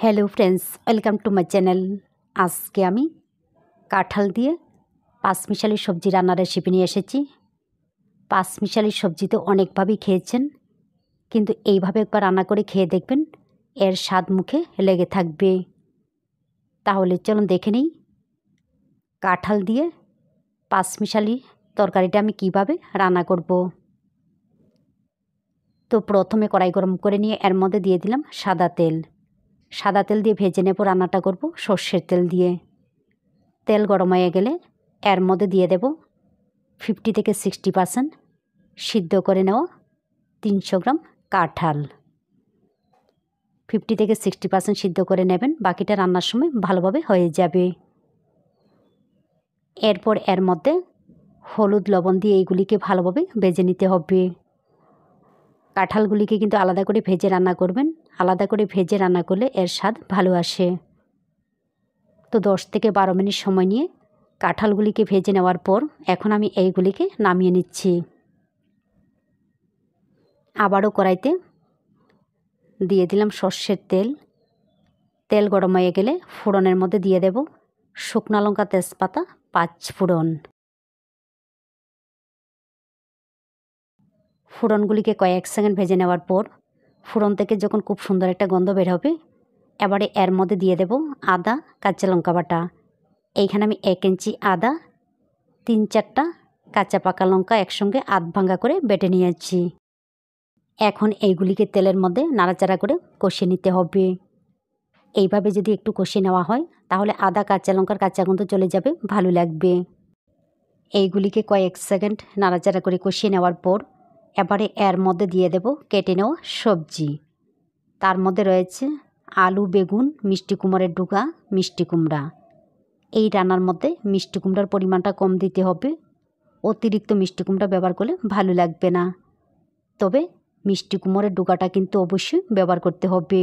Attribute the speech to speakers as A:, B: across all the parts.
A: Hello friends welcome to my channel আজকে আমি কাঁঠাল দিয়ে পাঁচমিশালি সবজি রান্নার রেসিপি নিয়ে এসেছি পাঁচমিশালি সবজি তো অনেকভাবেই খেয়েছেন কিন্তু এইভাবে একবার রান্না করে খেয়ে দেখবেন এর স্বাদ মুখে লেগে থাকবে তাহলে চলুন দেখে নিই কাঁঠাল দিয়ে পাঁচমিশালি তরকারিটা আমি কিভাবে রান্না করব তো প্রথমে কড়াই গরম করে নিয়ে এর মধ্যে দিয়ে দিলাম সাদা তেল সাদা তেল দিয়ে ভেজে নেব রান্নাটা করব সর্ষের তেল দিয়ে তেল গরম হয়ে গেলে এর মধ্যে দিয়ে দেব ফিফটি থেকে সিক্সটি পার্সেন্ট সিদ্ধ করে নেওয়া তিনশো গ্রাম কাঁঠাল ফিফটি থেকে সিক্সটি পার্সেন্ট সিদ্ধ করে নেবেন বাকিটা রান্নার সময় ভালোভাবে হয়ে যাবে এরপর এর মধ্যে হলুদ লবণ দিয়ে এইগুলিকে ভালোভাবে বেজে নিতে হবে কাঁঠালগুলিকে কিন্তু আলাদা করে ভেজে রান্না করবেন আলাদা করে ভেজে রান্না করলে এর স্বাদ ভালো আসে তো দশ থেকে বারো মিনিট সময় নিয়ে কাঁঠালগুলিকে ভেজে নেওয়ার পর এখন আমি এইগুলিকে নামিয়ে নিচ্ছি আবারও কড়াইতে দিয়ে দিলাম সর্ষের তেল তেল গরম হয়ে গেলে ফোড়নের মধ্যে দিয়ে দেব শুকনা লঙ্কা তেজপাতা পাঁচ ফোড়ন ফোড়নগুলিকে কয়েক সেকেন্ড ভেজে নেওয়ার পর ফোড়ন থেকে যখন খুব সুন্দর একটা গন্ধ বের হবে এবারে এর মধ্যে দিয়ে দেব আদা কাঁচা লঙ্কা বাটা এইখানে আমি এক ইঞ্চি আদা তিন চারটা কাঁচা পাকা লঙ্কা একসঙ্গে আধ ভাঙ্গা করে বেটে নিয়েছি এখন এইগুলিকে তেলের মধ্যে নাড়াচাড়া করে কষিয়ে নিতে হবে এইভাবে যদি একটু কষিয়ে নেওয়া হয় তাহলে আদা কাঁচা লঙ্কার কাঁচা গন্ধ চলে যাবে ভালো লাগবে এইগুলিকে কয়েক সেকেন্ড নাড়াচাড়া করে কষিয়ে নেওয়ার পর এবারে এর মধ্যে দিয়ে দেব কেটে নেওয়া সবজি তার মধ্যে রয়েছে আলু বেগুন মিষ্টি কুমড়ের ডুগা মিষ্টি কুমড়া এই রান্নার মধ্যে মিষ্টি কুমড়ার পরিমাণটা কম দিতে হবে অতিরিক্ত মিষ্টি কুমড়া ব্যবহার করলে ভালো লাগবে না তবে মিষ্টি কুমড়ের ডুগাটা কিন্তু অবশ্যই ব্যবহার করতে হবে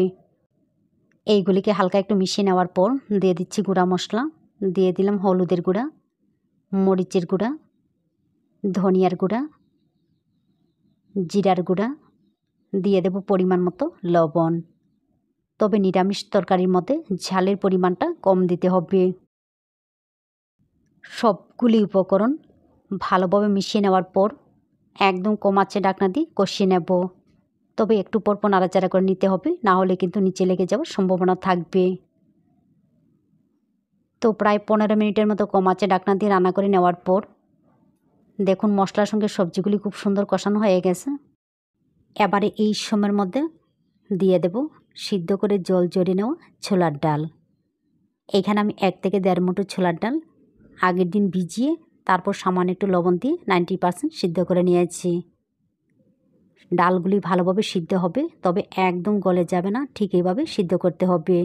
A: এইগুলিকে হালকা একটু মিশিয়ে নেওয়ার পর দিয়ে দিচ্ছি গুঁড়া মশলা দিয়ে দিলাম হলুদের গুঁড়া মরিচের গুঁড়া ধনিয়ার গুঁড়া জিরার গুঁড়া দিয়ে দেব পরিমাণ মতো লবণ তবে নিরামিষ তরকারির মধ্যে ঝালের পরিমাণটা কম দিতে হবে সবগুলি উপকরণ ভালোভাবে মিশিয়ে নেওয়ার পর একদম কমাচ্ছে ডাকনা দিয়ে কষিয়ে নেব তবে একটু পর নাড়াচাড়া করে নিতে হবে না হলে কিন্তু নিচে লেগে যাওয়ার সম্ভাবনা থাকবে তো প্রায় পনেরো মিনিটের মতো কমাচ্ছে ডাকনা দিয়ে রান্না করে নেওয়ার পর দেখুন মশলার সঙ্গে সবজিগুলি খুব সুন্দর কষানো হয়ে গেছে এবারে এই সময়ের মধ্যে দিয়ে দেব সিদ্ধ করে জল জড়িয়ে নেওয়া ছোলার ডাল এখানে আমি এক থেকে দেড় মুঠো ছোলার ডাল আগের দিন ভিজিয়ে তারপর সামান্য একটু লবণ দিয়ে নাইনটি পার্সেন্ট সিদ্ধ করে নিয়েছি ডালগুলি ভালোভাবে সিদ্ধ হবে তবে একদম গলে যাবে না ঠিক এইভাবে সিদ্ধ করতে হবে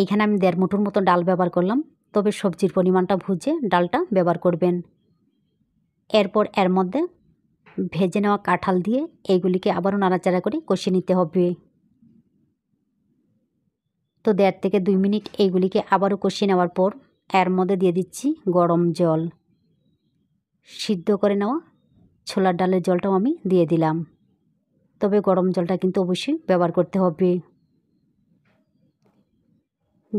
A: এইখানে আমি দেড় মুঠোর মতো ডাল ব্যবহার করলাম তবে সবজির পরিমাণটা ভুজে ডালটা ব্যবহার করবেন এরপর এর মধ্যে ভেজে নেওয়া কাঁঠাল দিয়ে এইগুলিকে আবারও নাড়াচাড়া করে কষিয়ে নিতে হবে তো দেড় থেকে দুই মিনিট এইগুলিকে আবারও কষিয়ে নেওয়ার পর এর মধ্যে দিয়ে দিচ্ছি গরম জল সিদ্ধ করে নেওয়া ছোলার ডালের জলটাও আমি দিয়ে দিলাম তবে গরম জলটা কিন্তু অবশ্যই ব্যবহার করতে হবে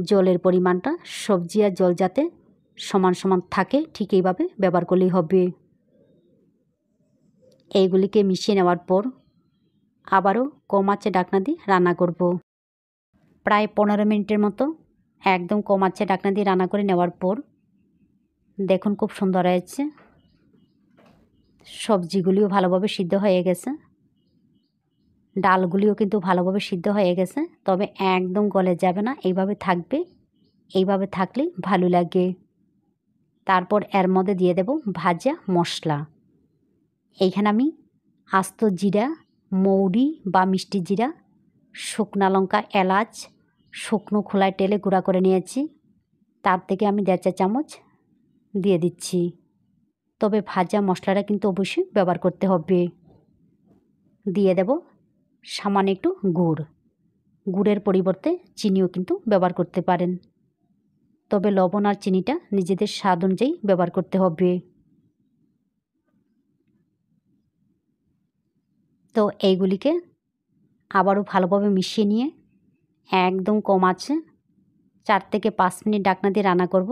A: জলের পরিমাণটা সবজি আর জল যাতে সমান সমান থাকে ঠিক এইভাবে ব্যবহার করলেই হবে এইগুলিকে মিশিয়ে নেওয়ার পর আবারও কমাচ্ছে ডাকনা দিয়ে রান্না করব। প্রায় পনেরো মিনিটের মতো একদম কমাচ্ছে ডাকনা দিয়ে রান্না করে নেওয়ার পর দেখুন খুব সুন্দর হয়েছে সবজিগুলিও ভালোভাবে সিদ্ধ হয়ে গেছে ডালগুলিও কিন্তু ভালোভাবে সিদ্ধ হয়ে গেছে তবে একদম গলে যাবে না এইভাবে থাকবে এইভাবে থাকলে ভালো লাগে তারপর এর মধ্যে দিয়ে দেব ভাজা মশলা এইখানে আমি আস্ত জিরা মৌরি বা মিষ্টি জিরা শুকনা লঙ্কা এলাচ শুকনো খোলায় টেলে গুঁড়া করে নিয়েছি তার থেকে আমি দেচা চামচ দিয়ে দিচ্ছি তবে ভাজা মশলাটা কিন্তু অবশ্যই ব্যবহার করতে হবে দিয়ে দেব সামান্য একটু গুড় গুড়ের পরিবর্তে চিনিও কিন্তু ব্যবহার করতে পারেন তবে লবণ আর চিনিটা নিজেদের স্বাদ অনুযায়ী ব্যবহার করতে হবে তো এইগুলিকে আবারও ভালোভাবে মিশিয়ে নিয়ে একদম কম আছে চার থেকে পাঁচ মিনিট ডাকনা দিয়ে রান্না করব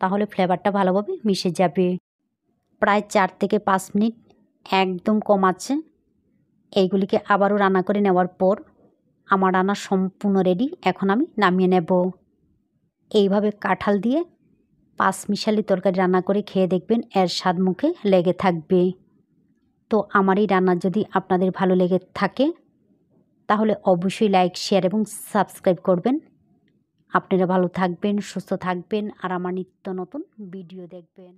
A: তাহলে ফ্লেভারটা ভালোভাবে মিশে যাবে প্রায় চার থেকে পাঁচ মিনিট একদম কম আছে এইগুলিকে আবারও রান্না করে নেওয়ার পর আমার রান্না সম্পূর্ণ রেডি এখন আমি নামিয়ে নেব এইভাবে কাঁঠাল দিয়ে পাঁচ মিশালি তরকারি রান্না করে খেয়ে দেখবেন এর স্বাদ মুখে লেগে থাকবে তো আমার এই রান্না যদি আপনাদের ভালো লেগে থাকে তাহলে অবশ্যই লাইক শেয়ার এবং সাবস্ক্রাইব করবেন আপনারা ভালো থাকবেন সুস্থ থাকবেন আর আমার নিত্য নতুন ভিডিও দেখবেন